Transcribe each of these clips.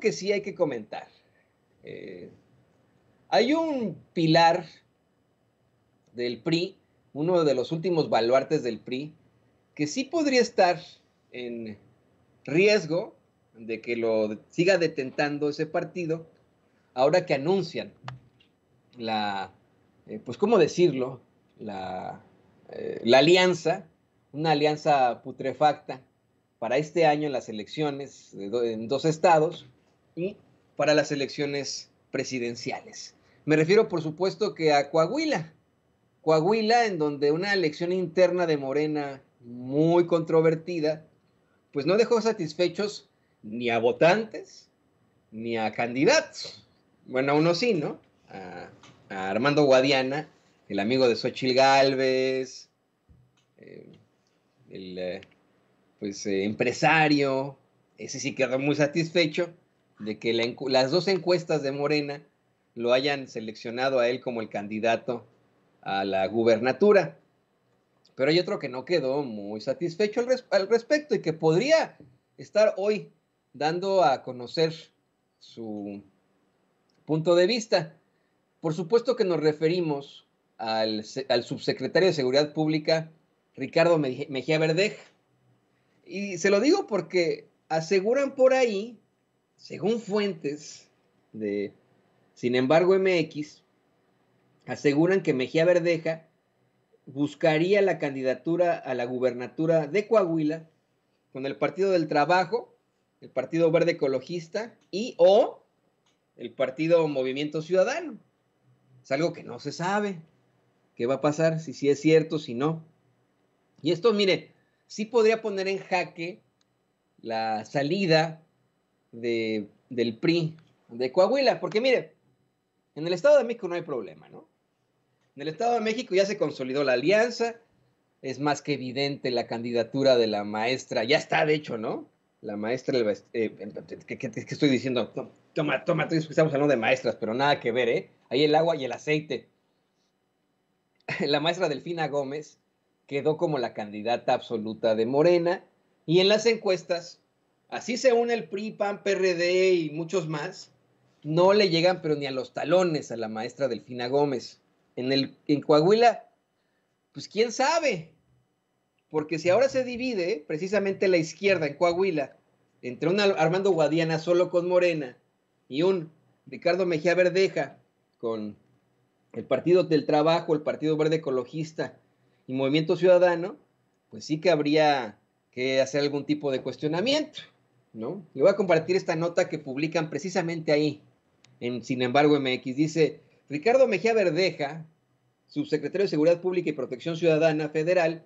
que sí hay que comentar. Eh, hay un pilar del PRI, uno de los últimos baluartes del PRI, que sí podría estar en riesgo de que lo siga detentando ese partido, ahora que anuncian la, eh, pues cómo decirlo, eh, la, alianza, una alianza putrefacta para este año en las elecciones en dos estados, y para las elecciones presidenciales. Me refiero, por supuesto, que a Coahuila. Coahuila, en donde una elección interna de Morena muy controvertida, pues no dejó satisfechos ni a votantes ni a candidatos. Bueno, a uno sí, ¿no? A, Armando Guadiana, el amigo de Xochil Gálvez, eh, el eh, pues, eh, empresario, ese sí quedó muy satisfecho de que las dos encuestas de Morena lo hayan seleccionado a él como el candidato a la gubernatura. Pero hay otro que no quedó muy satisfecho al, respecto y que podría estar hoy dando a conocer su punto de vista. Por supuesto que nos referimos al, al subsecretario de Seguridad Pública, Ricardo Mejía Verdej. Y se lo digo porque aseguran por ahí según fuentes de Sin embargo MX, aseguran que Mejía Verdeja buscaría la candidatura a la gubernatura de Coahuila con el Partido del Trabajo, el Partido Verde Ecologista y o el Partido Movimiento Ciudadano. Es algo que no se sabe. ¿Qué va a pasar? Si sí es cierto, si no. Y esto, mire, sí podría poner en jaque la salida de, del PRI de Coahuila, porque mire, en el Estado de México no hay problema, ¿no? En el Estado de México ya se consolidó la alianza, es más que evidente la candidatura de la maestra, ya está de hecho, ¿no? La maestra, eh, ¿qué, estoy diciendo? Toma, toma, estamos hablando de maestras, pero nada que ver, ¿eh? Ahí el agua y el aceite. La maestra Delfina Gómez quedó como la candidata absoluta de Morena y en las encuestas así se une el PRI, PAN, PRD y muchos más, no le llegan pero ni a los talones a la maestra Delfina Gómez. En, el, en Coahuila, pues quién sabe, porque si ahora se divide precisamente la izquierda en Coahuila entre un Armando Guadiana solo con Morena y un Ricardo Mejía Verdeja con el Partido del Trabajo, el Partido Verde Ecologista y Movimiento Ciudadano, pues sí que habría que hacer algún tipo de cuestionamiento. ¿no? Le voy a compartir esta nota que publican precisamente ahí, en Sin embargo MX. Dice, Ricardo Mejía Verdeja, subsecretario de Seguridad Pública y Protección Ciudadana Federal,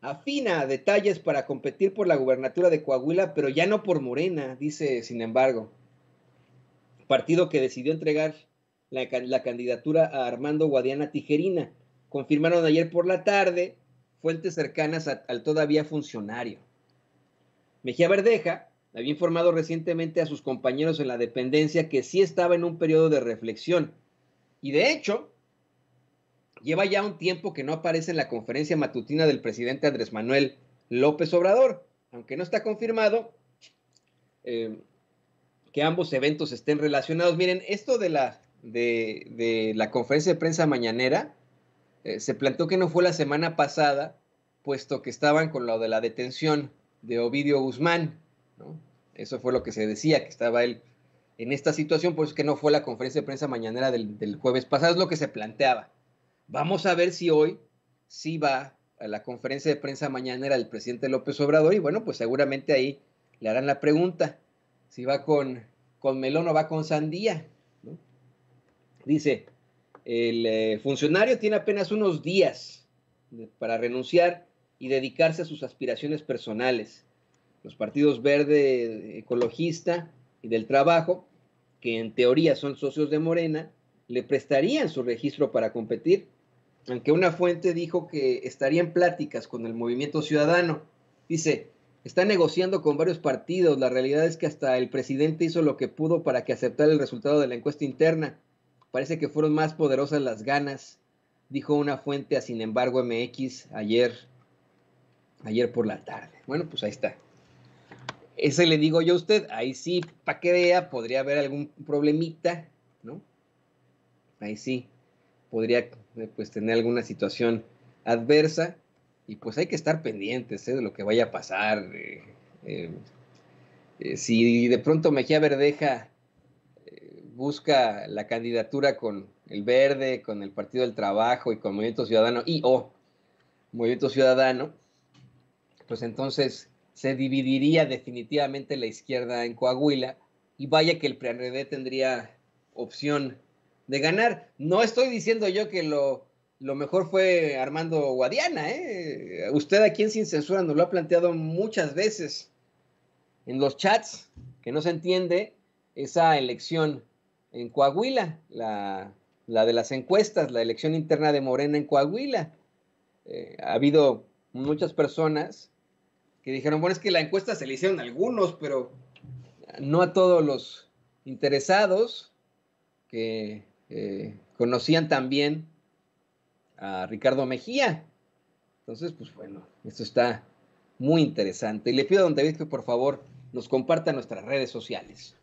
afina detalles para competir por la gubernatura de Coahuila, pero ya no por Morena, dice Sin embargo. Partido que decidió entregar la, candidatura a Armando Guadiana Tijerina. Confirmaron ayer por la tarde fuentes cercanas al todavía funcionario. Mejía Verdeja, había informado recientemente a sus compañeros en la dependencia que sí estaba en un periodo de reflexión. Y de hecho, lleva ya un tiempo que no aparece en la conferencia matutina del presidente Andrés Manuel López Obrador, aunque no está confirmado eh, que ambos eventos estén relacionados. Miren, esto de la, de, la conferencia de prensa mañanera eh, se planteó que no fue la semana pasada, puesto que estaban con lo de la detención de Ovidio Guzmán, eso fue lo que se decía, que estaba él en esta situación, pues que no fue la conferencia de prensa mañanera del, jueves pasado, es lo que se planteaba. Vamos a ver si hoy si va a la conferencia de prensa mañanera del presidente López Obrador y bueno, pues seguramente ahí le harán la pregunta, si va con, con melón o va con sandía. Dice, el eh, funcionario tiene apenas unos días para renunciar y dedicarse a sus aspiraciones personales los partidos verde ecologista y del trabajo, que en teoría son socios de Morena, le prestarían su registro para competir, aunque una fuente dijo que estaría en pláticas con el movimiento ciudadano. Dice, está negociando con varios partidos, la realidad es que hasta el presidente hizo lo que pudo para que aceptara el resultado de la encuesta interna. Parece que fueron más poderosas las ganas, dijo una fuente a Sin embargo MX ayer, ayer por la tarde. Bueno, pues ahí está. Ese le digo yo a usted, ahí sí, para que vea, podría haber algún problemita, ¿no? Ahí sí, podría eh, pues, tener alguna situación adversa y pues hay que estar pendientes ¿eh? de lo que vaya a pasar. Eh, si de pronto Mejía Verdeja busca la candidatura con el Verde, con el Partido del Trabajo y con Movimiento Ciudadano y o Movimiento Ciudadano, pues entonces se dividiría definitivamente la izquierda en Coahuila y vaya que el PRD tendría opción de ganar. No estoy diciendo yo que lo, lo mejor fue Armando Guadiana, ¿eh? Usted aquí en Sin Censura nos lo ha planteado muchas veces en los chats, que no se entiende esa elección en Coahuila, la, de las encuestas, la elección interna de Morena en Coahuila. Eh, ha habido muchas personas que dijeron, bueno, es que la encuesta se le hicieron algunos, pero no a todos los interesados que eh, conocían también a Ricardo Mejía. Entonces, pues bueno, esto está muy interesante. Y le pido a don David que por favor nos comparta nuestras redes sociales.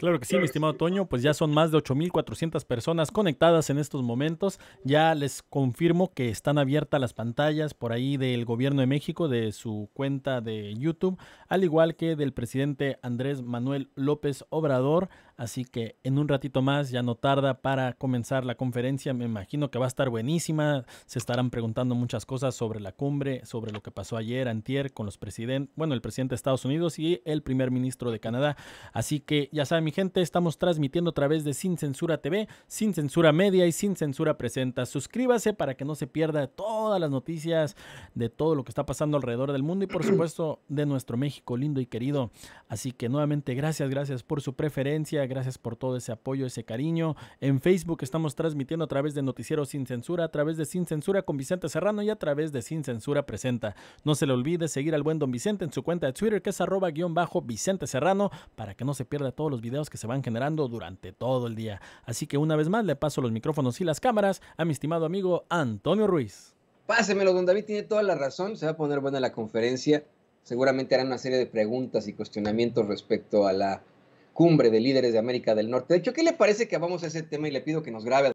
Claro que sí, mi estimado Toño, pues ya son más de 8.400 personas conectadas en estos momentos. Ya les confirmo que están abiertas las pantallas por ahí del gobierno de México, de su cuenta de YouTube, al igual que del presidente Andrés Manuel López Obrador. Así que en un ratito más, ya no tarda para comenzar la conferencia. Me imagino que va a estar buenísima. Se estarán preguntando muchas cosas sobre la cumbre, sobre lo que pasó ayer, antier, con los presidentes, bueno, el presidente de Estados Unidos y el primer ministro de Canadá. Así que ya saben, mi gente, estamos transmitiendo a través de Sin Censura TV, Sin Censura Media y Sin Censura Presenta. Suscríbase para que no se pierda todas las noticias de todo lo que está pasando alrededor del mundo y, por supuesto, de nuestro México lindo y querido. Así que nuevamente, gracias, gracias por su preferencia gracias por todo ese apoyo, ese cariño. En Facebook estamos transmitiendo a través de Noticiero Sin Censura, a través de Sin Censura con Vicente Serrano y a través de Sin Censura Presenta. No se le olvide seguir al buen don Vicente en su cuenta de Twitter que es arroba guión bajo Vicente Serrano para que no se pierda todos los videos que se van generando durante todo el día. Así que una vez más le paso los micrófonos y las cámaras a mi estimado amigo Antonio Ruiz. Pásemelo, don David tiene toda la razón, se va a poner buena la conferencia seguramente harán una serie de preguntas y cuestionamientos respecto a la cumbre de líderes de América del Norte. De hecho, ¿qué le parece que vamos a ese tema y le pido que nos grabe